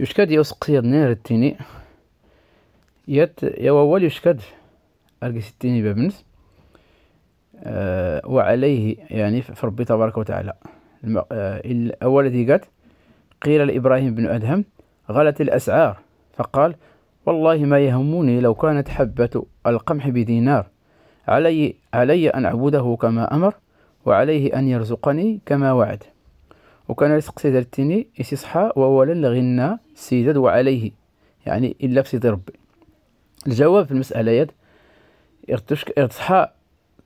يشكد قصير نير التيني يت يوول يشكد أرقس التيني بابنس أه وعليه يعني في ربي تبارك وتعالى الأول آه، الذي قد قيل لإبراهيم بن أدهم غلت الأسعار فقال والله ما يهمني لو كانت حبة القمح بدينار علي, علي أن أعبده كما أمر وعليه أن يرزقني كما وعد وكان يسقسي دار التيني يسيصحى وأولا لغنى سيدد وعليه يعني إلا بسيدي ربي الجواب في المسألة يد ارتصحى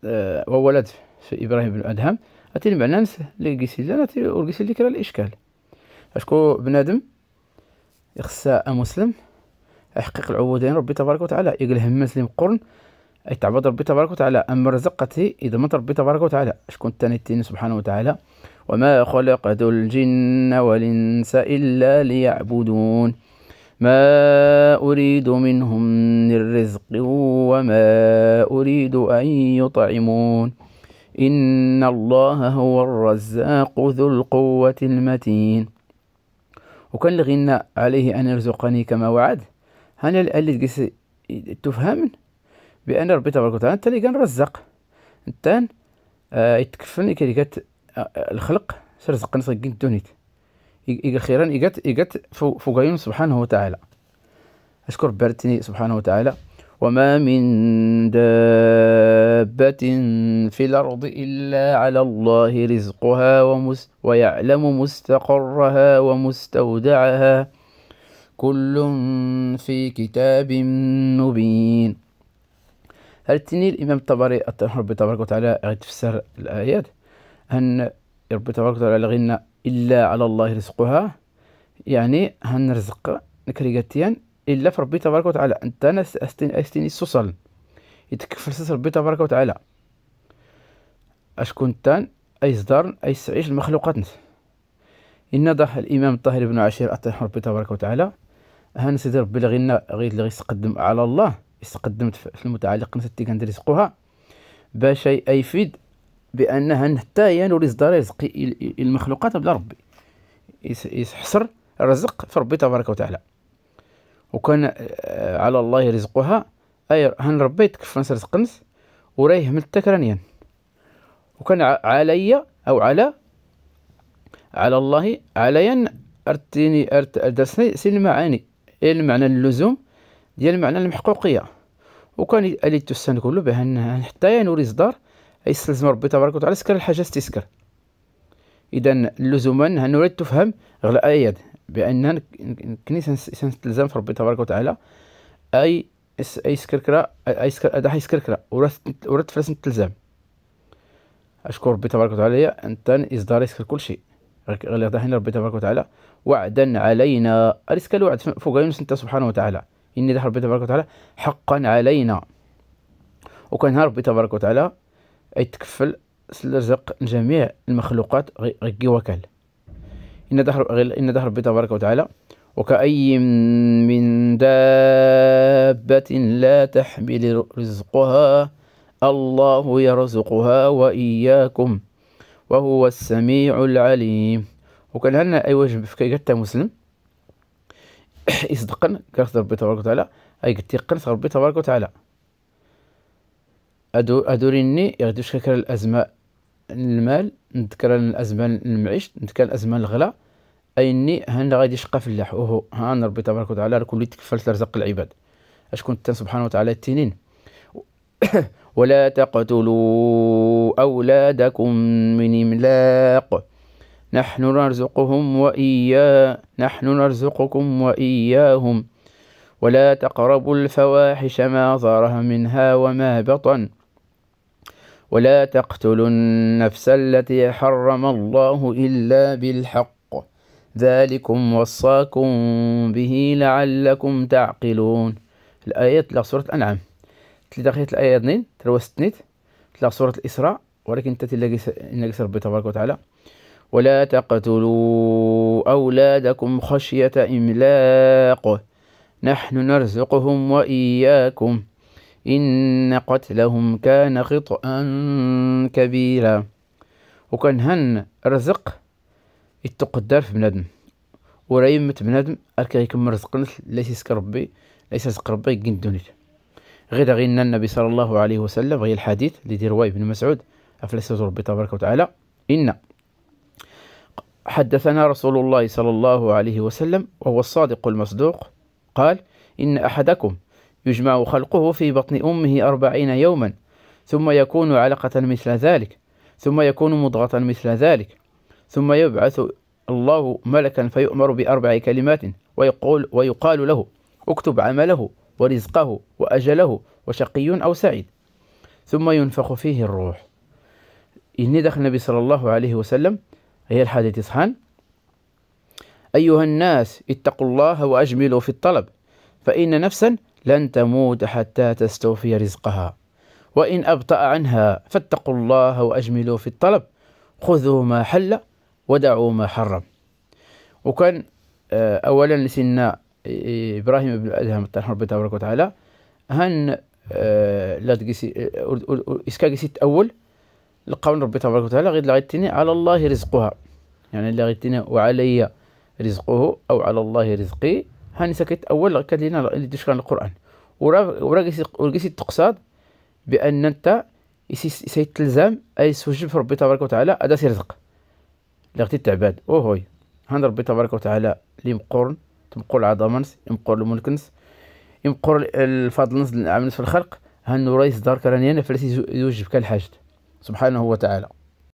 أه وولد في إبراهيم بن أدهم أتي المعنى نس لي قيسي لنا ورقيسي لي كرا الإشكال أشكو بنادم يخصا مسلم يحقق العبودين ربي تبارك وتعالى يقل هم لي قرن يتعبد ربي تبارك وتعالى أما رزقتي إذا ما ربي تبارك وتعالى شكون التاني التين سبحانه وتعالى وما خلقت الجن والإنس إلا ليعبدون ما أريد منهم من رزق وما أريد أن يطعمون إن الله هو الرزاق ذو القوة المتين وكان الغنى عليه أن يرزقني كما وعد هنا الآلة تفهم بأن ربي تبارك وتعالى أنت اللي كان رزق أنت آه يتكفلني كي الخلق سرزقن صقين دونيت إيجا خيرا إيجات إيجات فوقين سبحانه وتعالى أشكر بارتني سبحانه وتعالى وما من دابة في الأرض إلا على الله رزقها ومس ويعلم مستقرها ومستودعها كل في كتاب مبين هل تني الإمام الطبري الرب تبارك وتعالى غير تفسر الآيات هن ربي تبارك وتعالى غنى إلا على الله رزقها يعني هن رزق نكريغاتيان إلا في ربي تبارك وتعالى أنت ناس أستني أستني السوصل يتكفل سس ربي تبارك وتعالى أشكون تان أي صدار أي سعيش المخلوقات نس إن ضح الإمام الطاهر بن عشير أطيح ربي تبارك وتعالى هان سيدي ربي لغنى غير لغي يستقدم على الله استقدمت في المتعلق نس كندير رزقها باش أي يفيد بانها حتى هي نوري رزق رزق المخلوقات بلا ربي يحصر الرزق في ربي تبارك وتعالى وكان آه، على الله رزقها اي هن ربي تكفنس رزق نس ورايه من التكرانيا وكان علي او على على الله عليا ارتيني ارت درسني سين المعاني المعنى اللزوم ديال المعنى المحقوقيه وكان اللي السن كله بان حتى ينوري صدار يستلزم ربي تبارك وتعالى سكر الحاجة تسكر إذا لزوما نريد تفهم غير الآيات بأن الكنيسة ستلزم في ربي تبارك وتعالى أي أي سكركرة أي سكر أدا سكركرة ورد فلس نتلزم أشكر ربي تبارك وتعالى أنت إصدار يسكر كل شيء غير دحين ربي تبارك وتعالى وعدا علينا أرسك الوعد فوق يونس أنت سبحانه وتعالى إني ربي تبارك وتعالى حقا علينا وكان ربي تبارك وتعالى تكفل سلرزق جميع المخلوقات غي وكال إن دهر إن دهر ربي تبارك وتعالى وكأي من دابة لا تحمل رزقها الله يرزقها وإياكم وهو السميع العليم وكان هنا أي وجه في حتى مسلم يصدقن كرس ربي تبارك وتعالى أي قلت ربي تبارك وتعالى هادو هادو ريني غادي شكرا الازمه المال نذكر الازمه المعيش نذكر الازمه الغلا ايني هن غادي يشقى فلاح وهو هان ربي تبارك وتعالى راه كل تكفلت رزق العباد اشكون كنت سبحانه وتعالى التنين ولا تقتلوا اولادكم من املاق نحن نرزقهم وإيا نحن نرزقكم وإياهم ولا تقربوا الفواحش ما ظهر منها وما بطن ولا تقتلوا النفس التي حرم الله إلا بالحق ذلكم وصاكم به لعلكم تعقلون الآية تلاغ سورة الأنعام تلاقي الآية اثنين تروى ستنيت تلاغ سورة الإسراء ولكن تتلاقي إنك ربي تبارك وتعالى ولا تقتلوا أولادكم خشية إملاق نحن نرزقهم وإياكم إن قتلهم كان خطأ كبيرا وكان هن رزق يتقدر في بنادم وريمة بنادم كيكمل رزق ليس يسك ربي ليس رزق ربي يقين دونيت غير غينا النبي صلى الله عليه وسلم غير الحديث اللي دير واي بن مسعود أفلسة ربي تبارك وتعالى إن حدثنا رسول الله صلى الله عليه وسلم وهو الصادق المصدوق قال إن أحدكم يجمع خلقه في بطن أمه أربعين يوما ثم يكون علقة مثل ذلك ثم يكون مضغة مثل ذلك ثم يبعث الله ملكا فيؤمر بأربع كلمات ويقول ويقال له اكتب عمله ورزقه وأجله وشقي أو سعيد ثم ينفخ فيه الروح إني دخل النبي صلى الله عليه وسلم هي الحديث صحان أيها الناس اتقوا الله وأجملوا في الطلب فإن نفسا لن تموت حتى تستوفي رزقها وإن أبطأ عنها فاتقوا الله وأجملوا في الطلب خذوا ما حل ودعوا ما حرم وكان آه، أولا لسنا آه، إبراهيم بن الأدهم ربي تبارك وتعالى هن آه، لا تقسي إسكا قسيت أول القول ربي تبارك وتعالى غير لغيتني على الله رزقها يعني لغيتني وعلي رزقه أو على الله رزقي هاني سكت أول كانت لنا الدش كان القرآن وراجسي وراجسي تقصد بأن أنت سيتلزم أي سوجب في ربي تبارك وتعالى هذا سي رزق لغتي التعباد تعباد وهوي هان ربي تبارك وتعالى لي مقرن تمقر العظمنس يمقر الملكنس يمقر الفضلنس العملنس في الخلق هان رايس دار كرانيانا فلسي يوجب كالحاجد سبحانه وتعالى